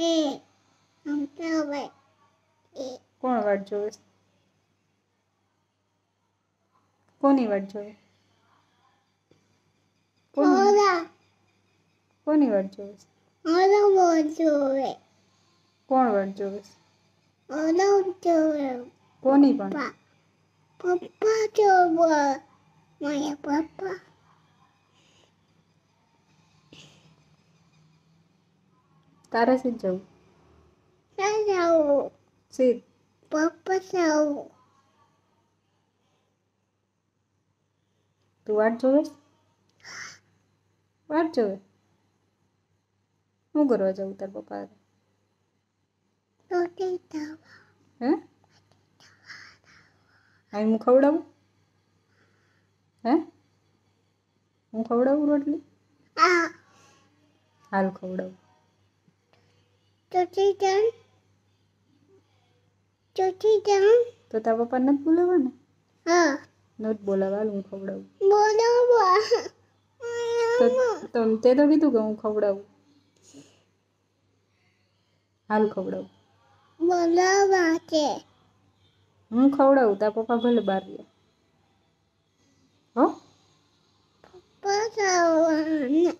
કોણ વાટ જોવે કોની વાટ જોવે કોની વાટ જોવે કોણ વાટ જોવે કોની પણ પપ્પા જોવો મારા પપ્પા તારે સીધ જવું સીધ તું વાટ જોવે વાટ જોવે હું કરવા જાઉં તાર પપ્પા હે અહીં હું ખવડાવું હે હું ખવડાવું રોટલી હાલ ખવડાવું ચોથી ત્રણ ચોથી ત્રણ તો તારા પપ્પા નથી બોલાવવાના હા નથી બોલાવવા હું ખવડાવું બોલાવવા તો તમ તે તો કીધું કે હું ખવડાવું હાલ ખવડાવું બોલાવવા છે હું ખવડાવું તારા પપ્પા ભલે બહાર રહ્યા હો પપ્પા ખવડાવવાના